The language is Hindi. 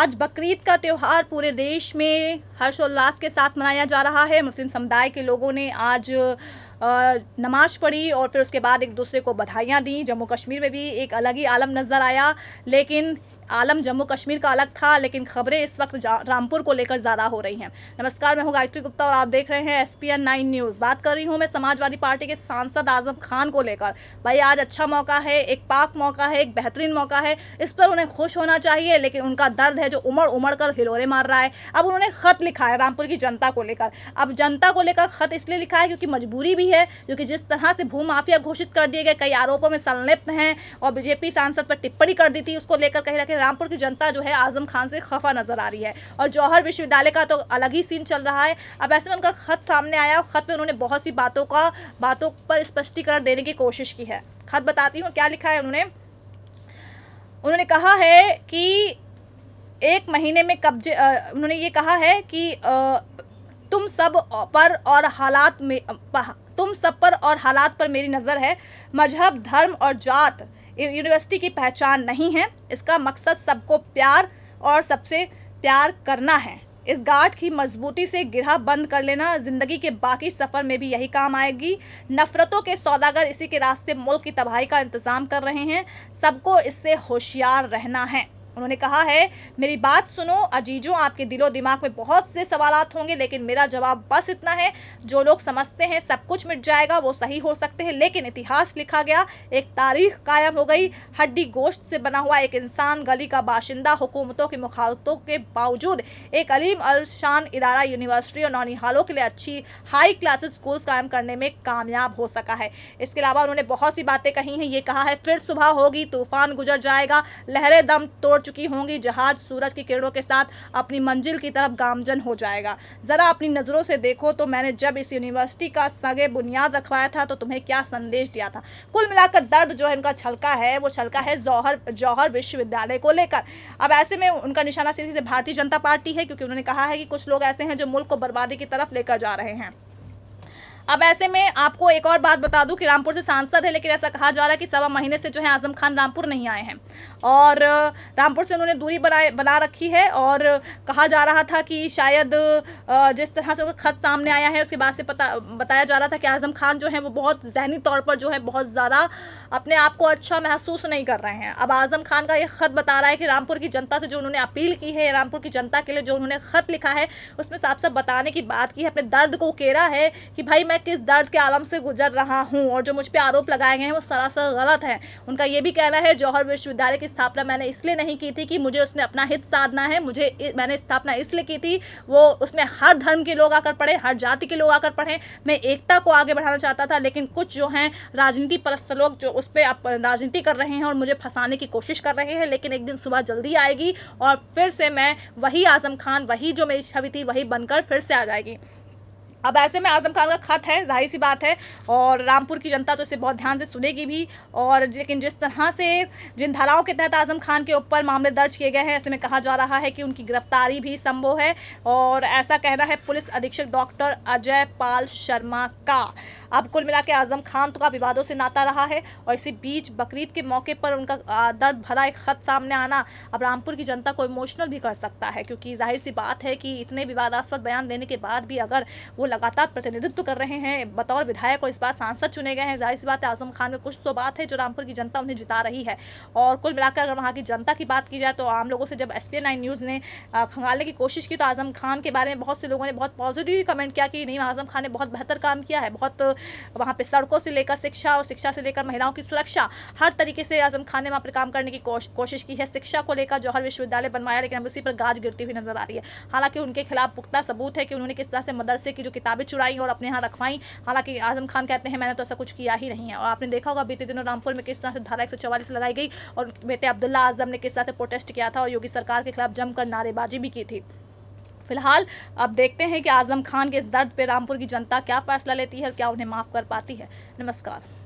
आज बकरीद का त्यौहार पूरे देश में हर्षोल्लास के साथ मनाया जा रहा है मुस्लिम समुदाय के लोगों ने आज नमाज पढ़ी और फिर उसके बाद एक दूसरे को बधाइयाँ दी जम्मू कश्मीर में भी एक अलग ही आलम नज़र आया लेकिन आलम जम्मू कश्मीर का अलग था लेकिन खबरें इस वक्त रामपुर को लेकर ज़्यादा हो रही हैं नमस्कार मैं हूँ गायत्री गुप्ता और आप देख रहे हैं S P N nine news बात कर रही हूँ मैं समाजवादी पार्टी के सांसद आजम खान को लेकर भाई आज अच्छा मौका है एक पाक मौका है एक बेहतरीन मौका है इस पर उन्हें खुश होना चाहिए लेकिन उनका दर्द है जो उमड़ उमड़ कर हिलोरे मार रहा है अब उन्होंने खत लिखा है रामपुर की जनता को लेकर अब जनता को लेकर खत इसलिए लिखा है क्योंकि मजबूरी भी है जो कि जिस तरह से भूमाफिया घोषित कर दिए गए कई आरोपों में संलिप्त हैं और बीजेपी सांसद पर टिप्पणी कर दी थी उसको लेकर कहीं ना रामपुर की जनता जो है आजम खान से खफा नजर आ रही है और जौहर विश्वविद्यालय का तो अलग ही सीन चल रहा है अब ऐसे में उनका खत सामने आया और खत में उन्होंने बहुत सी बातों का बातों पर स्पष्टीकरण देने की कोशिश की है खत बताती हूँ क्या लिखा है उन्होंने उन्होंने कहा है कि एक महीने में कब्जे उन्होंने ये कहा है कि आ, तुम सब पर और हालात में तुम सब पर और हालात पर मेरी नज़र है मजहब धर्म और जात यूनिवर्सिटी की पहचान नहीं है इसका मकसद सबको प्यार और सबसे प्यार करना है इस गाठ की मजबूती से गिरा बंद कर लेना ज़िंदगी के बाकी सफ़र में भी यही काम आएगी नफ़रतों के सौदागर इसी के रास्ते मुल्क की तबाही का इंतज़ाम कर रहे हैं सबको इससे होशियार रहना है उन्होंने कहा है मेरी बात सुनो अजीजों आपके दिलो दिमाग में बहुत से सवाल होंगे लेकिन मेरा जवाब बस इतना है जो लोग समझते हैं सब कुछ मिट जाएगा वो सही हो सकते हैं लेकिन इतिहास लिखा गया एक तारीख कायम हो गई हड्डी गोश्त से बना हुआ एक इंसान गली का बाशिंदा हुकूमतों की मुखालतों के बावजूद एक अलीम अलशान इदारा यूनिवर्सिटी और नौनिहालों के लिए अच्छी हाई क्लासेस स्कूल्स कायम करने में कामयाब हो सका है इसके अलावा उन्होंने बहुत सी बातें कही हैं ये कहा है फिर सुबह होगी तूफान गुजर जाएगा लहरें दम तोड़ छोड़ चुकी होंगी जहाज सूरज की किरणों के साथ अपनी मंजिल की तरफ गामजन हो जाएगा ज़रा अपनी नज़रों से देखो तो मैंने जब इस यूनिवर्सिटी का सगे बुनियाद रखवाया था तो तुम्हें क्या संदेश दिया था कुल मिलाकर दर्द जो है इनका छलका है वो छलका है जौहर जौहर विश्वविद्यालय को लेकर अब ऐसे में उनका निशाना सीधे भारतीय जनता पार्टी है क्योंकि उन्होंने कहा है कि कुछ लोग ऐसे हैं जो मुल्क को बर्बादी की तरफ लेकर जा रहे हैं अब ऐसे में आपको एक और बात बता दूं कि रामपुर से सांसद है लेकिन ऐसा कहा जा रहा है कि सवा महीने से जो है आजम खान रामपुर नहीं आए हैं और रामपुर से उन्होंने दूरी बनाए बना रखी है और कहा जा रहा था कि शायद जिस तरह से खत सामने आया है उसके बाद से पता बताया जा रहा था कि आजम खान जो है वो बहुत जहनी तौर पर जो है बहुत ज़्यादा अपने आप को अच्छा महसूस नहीं कर रहे हैं अब आजम खान का ये खत बता रहा है कि रामपुर की जनता से जो उन्होंने अपील की है रामपुर की जनता के लिए जो उन्होंने खत लिखा है उसमें साफ साफ बताने की बात की है अपने दर्द को उकेरा है कि भाई मैं किस दर्द के आलम से गुजर रहा हूँ और जो मुझ पर आरोप लगाए गए हैं वो सरासर गलत है उनका ये भी कहना है जौहर विश्वविद्यालय की स्थापना मैंने इसलिए नहीं की थी कि मुझे उसमें अपना हित साधना है मुझे मैंने स्थापना इसलिए की थी वो उसमें हर धर्म के लोग आकर पढ़े हर जाति के लोग आकर पढ़े मैं एकता को आगे बढ़ाना चाहता था लेकिन कुछ जो हैं राजनीति परस्त लोग जो उस पर आप राजनीति कर रहे हैं और मुझे फंसाने की कोशिश कर रहे हैं लेकिन एक दिन सुबह जल्दी आएगी और फिर से मैं वही आज़म खान वही जो मेरी छवि थी वही बनकर फिर से आ जाएगी अब ऐसे में आजम खान का खत है जाहिर सी बात है और रामपुर की जनता तो इसे बहुत ध्यान से सुनेगी भी और लेकिन जिस तरह से जिन धाराओं के तहत आजम खान के ऊपर मामले दर्ज किए गए हैं ऐसे में कहा जा रहा है कि उनकी गिरफ्तारी भी संभव है और ऐसा कहना है पुलिस अधीक्षक डॉक्टर अजय पाल शर्मा का अब कुल मिला के आजम खान तो का विवादों से नाता रहा है और इसी बीच बकरीद के मौके पर उनका दर्द भरा एक खत सामने आना अब रामपुर की जनता को इमोशनल भी कर सकता है क्योंकि जाहिर सी बात है कि इतने विवादास्पद बयान देने के बाद भी अगर वो लगातार प्रतिनिधित्व कर रहे हैं बतौर विधायक और इस बार सांसद चुने गए हैं जाहिर सी बात है आजम खान में कुछ तो बात है जो रामपुर की जनता उन्हें जिता रही है और कुल मिलाकर अगर वहाँ की जनता की बात की जाए तो आम लोगों से जब एस न्यूज़ ने खंगालने की कोशिश की तो आजम खान के बारे में बहुत से लोगों ने बहुत पॉजिटिव कमेंट किया कि नहीं आजम खान ने बहुत बेहतर काम किया है बहुत वहाँ पर सड़कों से लेकर शिक्षा और शिक्षा से लेकर महिलाओं की सुरक्षा हर तरीके से आजम खान ने वहाँ पर काम करने की कोशिश की है शिक्षा को लेकर जौहर विश्वविद्यालय बनवाया लेकिन अब उसी पर गाज गिरती हुई नजर आ रही है हालांकि उनके खिलाफ पुख्ता सबूत है कि उन्होंने किस तरह से मदरसे की जो किताबें चुराई और अपने यहाँ रखवाई हालांकि आजम खान कहते हैं मैंने तो ऐसा कुछ किया ही नहीं है और आपने देखा होगा बीते दिनों रामपुर में किस तरह से धारा एक लगाई गई और बेटे अब्दुल्ला आजम ने किस तरह से प्रोटेस्ट किया था और योगी सरकार के खिलाफ जमकर नारेबाजी भी की थी फिलहाल अब देखते हैं कि आजम खान के इस दर्द पर रामपुर की जनता क्या फैसला लेती है और क्या उन्हें माफ़ कर पाती है नमस्कार